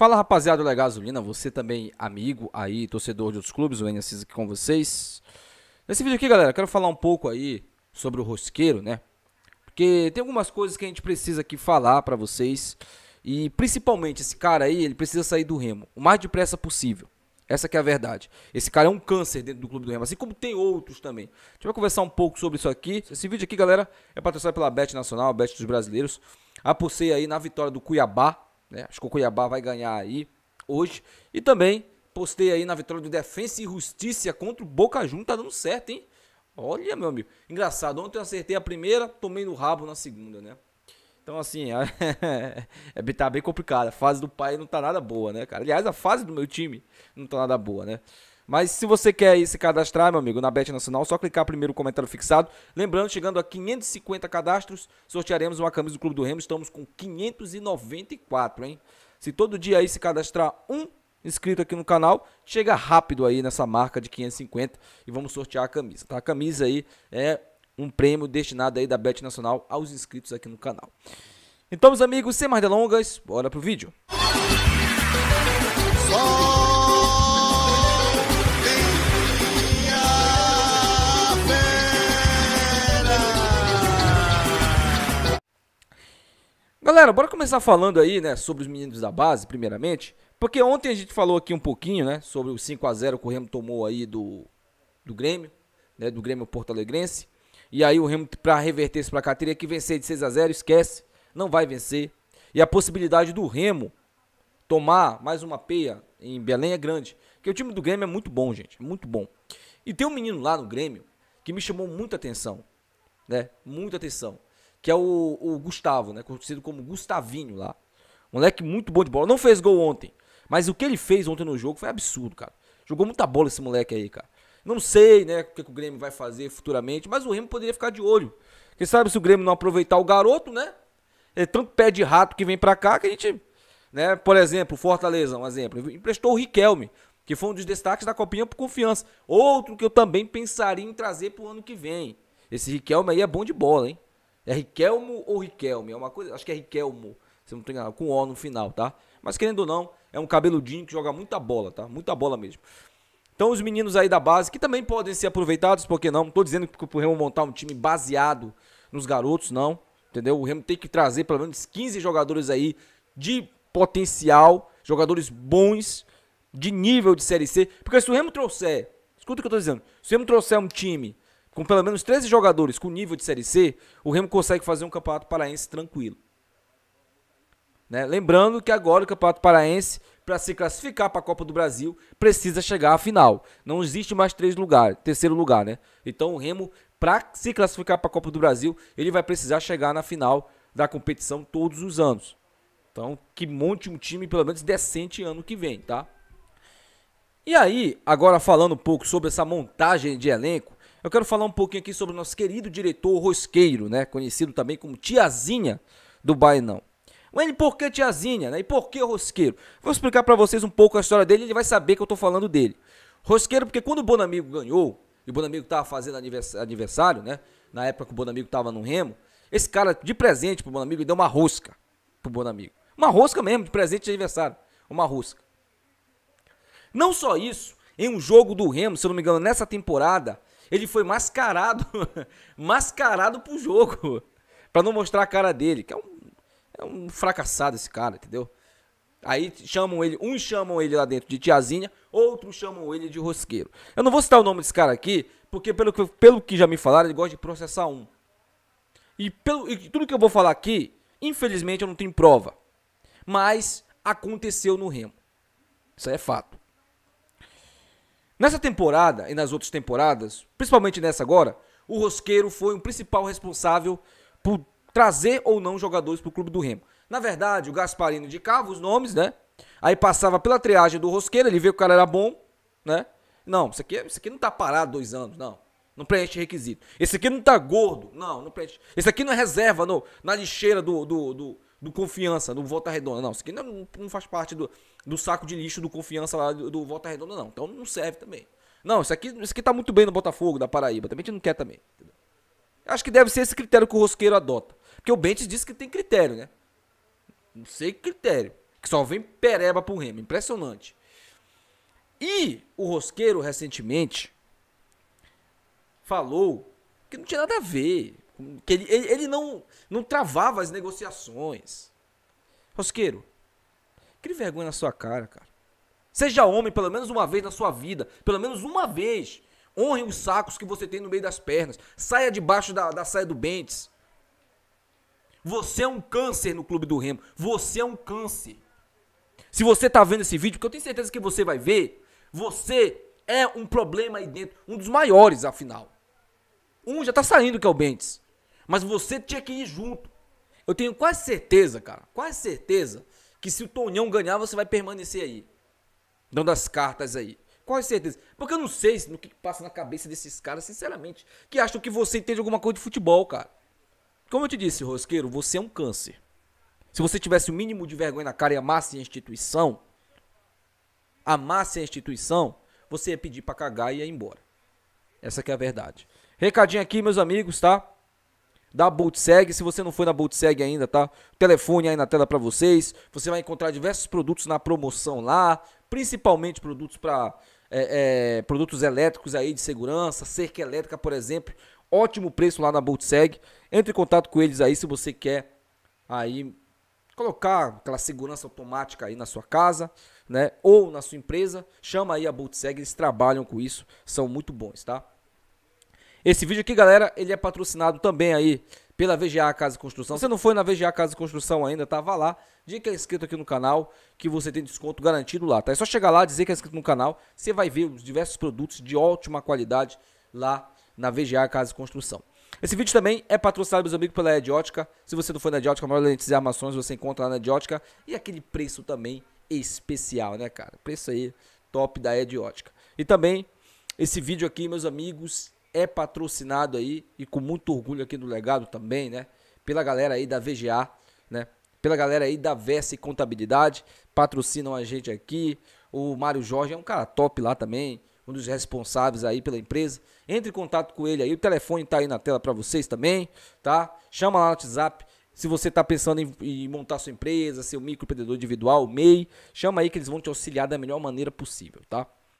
Fala rapaziada da Gasolina, você também amigo aí, torcedor de outros clubes, o Enes aqui com vocês. Nesse vídeo aqui, galera, quero falar um pouco aí sobre o rosqueiro, né? Porque tem algumas coisas que a gente precisa aqui falar para vocês. E principalmente esse cara aí, ele precisa sair do Remo o mais depressa possível. Essa que é a verdade. Esse cara é um câncer dentro do clube do Remo, assim como tem outros também. A gente vai conversar um pouco sobre isso aqui. Esse vídeo aqui, galera, é patrocinado pela Bet Nacional, a Bet dos Brasileiros. Apostei aí na vitória do Cuiabá né? Acho que o Cuiabá vai ganhar aí hoje. E também postei aí na vitória do Defensa e Justiça contra o Boca Juniors. Tá dando certo, hein? Olha, meu amigo. Engraçado, ontem eu acertei a primeira, tomei no rabo na segunda, né? Então, assim, é, é, tá bem complicado. A fase do pai não tá nada boa, né, cara? Aliás, a fase do meu time não tá nada boa, né? Mas se você quer aí se cadastrar, meu amigo, na Bet Nacional, só clicar primeiro no comentário fixado. Lembrando, chegando a 550 cadastros, sortearemos uma camisa do Clube do Remo. Estamos com 594, hein? Se todo dia aí se cadastrar um inscrito aqui no canal, chega rápido aí nessa marca de 550 e vamos sortear a camisa, tá? A camisa aí é um prêmio destinado aí da Bet Nacional aos inscritos aqui no canal. Então, meus amigos, sem mais delongas, bora pro vídeo. Só Galera, bora começar falando aí, né, sobre os meninos da base, primeiramente. Porque ontem a gente falou aqui um pouquinho, né, sobre o 5 a 0 que o Remo tomou aí do, do Grêmio, né, do Grêmio Porto Alegrense. E aí o Remo, para reverter esse placar, teria que vencer de 6 a 0 esquece, não vai vencer. E a possibilidade do Remo tomar mais uma peia em Belém é grande. Porque o time do Grêmio é muito bom, gente, é muito bom. E tem um menino lá no Grêmio que me chamou muita atenção, né, muita atenção que é o, o Gustavo, né? Conhecido como Gustavinho lá. Moleque muito bom de bola. Não fez gol ontem. Mas o que ele fez ontem no jogo foi absurdo, cara. Jogou muita bola esse moleque aí, cara. Não sei, né, o que, o Grêmio vai fazer futuramente, mas o Remo poderia ficar de olho. Quem sabe se o Grêmio não aproveitar o garoto, né? É tanto pé de rato que vem pra cá que a gente, né, por exemplo, Fortaleza, um exemplo, emprestou o Riquelme, que foi um dos destaques da Copinha por confiança. Outro que eu também pensaria em trazer pro ano que vem. Esse Riquelme aí é bom de bola, hein? É Riquelmo ou Riquelme? É uma coisa. Acho que é Riquelmo, se não tem nada, com O no final, tá? Mas querendo ou não, é um cabeludinho que joga muita bola, tá? Muita bola mesmo. Então os meninos aí da base, que também podem ser aproveitados, por que não? Não tô dizendo que o Remo montar um time baseado nos garotos, não. Entendeu? O Remo tem que trazer pelo menos 15 jogadores aí de potencial, jogadores bons, de nível de Série C. Porque se o Remo trouxer, escuta o que eu tô dizendo, se o Remo trouxer um time com pelo menos 13 jogadores com nível de Série C, o Remo consegue fazer um Campeonato Paraense tranquilo. Né? Lembrando que agora o Campeonato Paraense, para se classificar para a Copa do Brasil, precisa chegar à final. Não existe mais três lugares, terceiro lugar, né? Então o Remo, para se classificar para a Copa do Brasil, ele vai precisar chegar na final da competição todos os anos. Então, que monte um time pelo menos decente ano que vem, tá? E aí, agora falando um pouco sobre essa montagem de elenco, eu quero falar um pouquinho aqui sobre o nosso querido diretor Rosqueiro, né? Conhecido também como Tiazinha do Bainão. Mas e por que Tiazinha, né? E por que Rosqueiro? Vou explicar para vocês um pouco a história dele, ele vai saber que eu tô falando dele. Rosqueiro, porque quando o Bonamigo ganhou, e o Bonamigo tava fazendo aniversário, né? Na época que o Bonamigo tava no Remo, esse cara de presente pro Bonamigo deu uma rosca pro Bonamigo. Uma rosca mesmo, de presente de aniversário. Uma rosca. Não só isso, em um jogo do Remo, se eu não me engano, nessa temporada, ele foi mascarado, mascarado pro jogo, para não mostrar a cara dele, que é um, é um fracassado esse cara, entendeu? Aí chamam ele, uns chamam ele lá dentro de tiazinha, outros chamam ele de rosqueiro. Eu não vou citar o nome desse cara aqui, porque pelo que, pelo que já me falaram, ele gosta de processar um. E, pelo, e tudo que eu vou falar aqui, infelizmente eu não tenho prova. Mas aconteceu no Remo. Isso é fato. Nessa temporada e nas outras temporadas, principalmente nessa agora, o Rosqueiro foi o principal responsável por trazer ou não jogadores para o clube do Remo. Na verdade, o Gasparino indicava os nomes, né? Aí passava pela triagem do Rosqueiro, ele vê que o cara era bom, né? Não, isso aqui, é, isso aqui não tá parado dois anos, não. Não preenche requisito. Esse aqui não tá gordo, não, não preenche. Esse aqui não é reserva na lixeira do, do, do do Confiança, do Volta Redonda. Não, isso aqui não, não faz parte do, do saco de lixo do Confiança lá do, do Volta Redonda, não. Então não serve também. Não, isso aqui, isso aqui tá muito bem no Botafogo, da Paraíba. Também a gente não quer também. Entendeu? Acho que deve ser esse critério que o Rosqueiro adota. Porque o Bentes disse que tem critério, né? Não sei que critério. Que só vem pereba pro Remo. Impressionante. E o Rosqueiro, recentemente, falou que não tinha nada a ver que ele, ele, ele não, não travava as negociações. Rosqueiro, crie vergonha na sua cara, cara. Seja homem pelo menos uma vez na sua vida. Pelo menos uma vez. Honre os sacos que você tem no meio das pernas. Saia debaixo da, da saia do Bentes. Você é um câncer no Clube do Remo. Você é um câncer. Se você está vendo esse vídeo, que eu tenho certeza que você vai ver, você é um problema aí dentro. Um dos maiores, afinal. Um já está saindo, que é o Bentes. Mas você tinha que ir junto. Eu tenho quase certeza, cara, quase certeza que se o Tonhão ganhar, você vai permanecer aí. Dando as cartas aí. Quase certeza. Porque eu não sei no que passa na cabeça desses caras, sinceramente, que acham que você entende alguma coisa de futebol, cara. Como eu te disse, Rosqueiro, você é um câncer. Se você tivesse o mínimo de vergonha na cara e amasse a instituição, amasse a instituição, você ia pedir para cagar e ia embora. Essa que é a verdade. Recadinho aqui, meus amigos, tá? da Boltseg. Se você não foi na Boltseg ainda, tá? Telefone aí na tela para vocês. Você vai encontrar diversos produtos na promoção lá, principalmente produtos para é, é, produtos elétricos aí de segurança, cerca elétrica, por exemplo. Ótimo preço lá na Boltseg. Entre em contato com eles aí se você quer aí colocar aquela segurança automática aí na sua casa, né? Ou na sua empresa, chama aí a Boltseg, eles trabalham com isso, são muito bons, tá? Esse vídeo aqui, galera, ele é patrocinado também aí pela VGA Casa Construção. Se você não foi na VGA Casa Construção ainda, tá? Vá lá, diga que é inscrito aqui no canal, que você tem desconto garantido lá, tá? É só chegar lá, dizer que é inscrito no canal, você vai ver os diversos produtos de ótima qualidade lá na VGA Casa Construção. Esse vídeo também é patrocinado, meus amigos, pela Ediótica. Se você não foi na Ediótica, a maior lentes e armações você encontra lá na Ediótica. E aquele preço também especial, né, cara? Preço aí top da Ediótica. E também esse vídeo aqui, meus amigos, é patrocinado aí e com muito orgulho aqui do legado também, né? Pela galera aí da VGA, né? Pela galera aí da Versa Contabilidade, patrocinam a gente aqui. O Mário Jorge é um cara top lá também, um dos responsáveis aí pela empresa. Entre em contato com ele aí, o telefone tá aí na tela para vocês também, tá? Chama lá no WhatsApp. Se você está pensando em, em, montar sua empresa, seu microempreendedor individual, MEI, chama aí que eles vão te auxiliar da melhor maneira possível, tá?